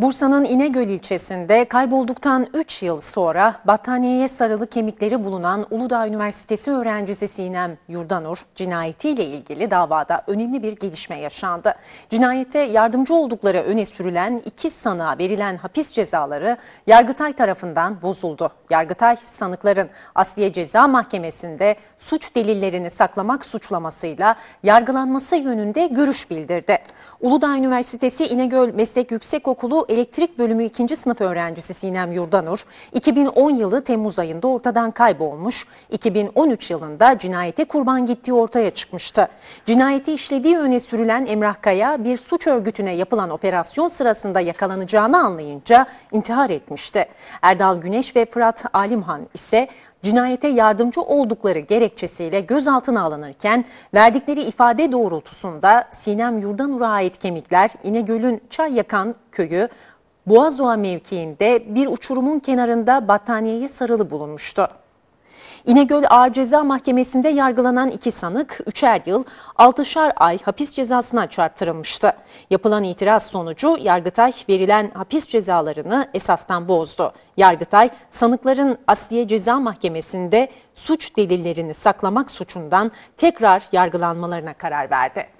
Bursa'nın İnegöl ilçesinde kaybolduktan 3 yıl sonra battaniyeye sarılı kemikleri bulunan Uludağ Üniversitesi öğrencisi Sinem Yurdanur cinayetiyle ilgili davada önemli bir gelişme yaşandı. Cinayete yardımcı oldukları öne sürülen iki sanığa verilen hapis cezaları Yargıtay tarafından bozuldu. Yargıtay sanıkların Asliye Ceza Mahkemesi'nde suç delillerini saklamak suçlamasıyla yargılanması yönünde görüş bildirdi. Uludağ Üniversitesi İnegöl Meslek Yüksekokulu elektrik bölümü 2. sınıf öğrencisi Sinem Yurdanur, 2010 yılı Temmuz ayında ortadan kaybolmuş, 2013 yılında cinayete kurban gittiği ortaya çıkmıştı. Cinayeti işlediği öne sürülen Emrah Kaya, bir suç örgütüne yapılan operasyon sırasında yakalanacağını anlayınca intihar etmişti. Erdal Güneş ve Fırat Alimhan ise cinayete yardımcı oldukları gerekçesiyle gözaltına alınırken verdikleri ifade doğrultusunda Sinem Yurdanur'a ait kemikler İnegöl'ün Çayyakan köyü Boğazoğa mevkiinde bir uçurumun kenarında battaniyeye sarılı bulunmuştu. İnegöl Ağır Ceza Mahkemesi'nde yargılanan iki sanık 3'er yıl 6'şar ay hapis cezasına çarptırılmıştı. Yapılan itiraz sonucu Yargıtay verilen hapis cezalarını esastan bozdu. Yargıtay sanıkların Asliye Ceza Mahkemesi'nde suç delillerini saklamak suçundan tekrar yargılanmalarına karar verdi.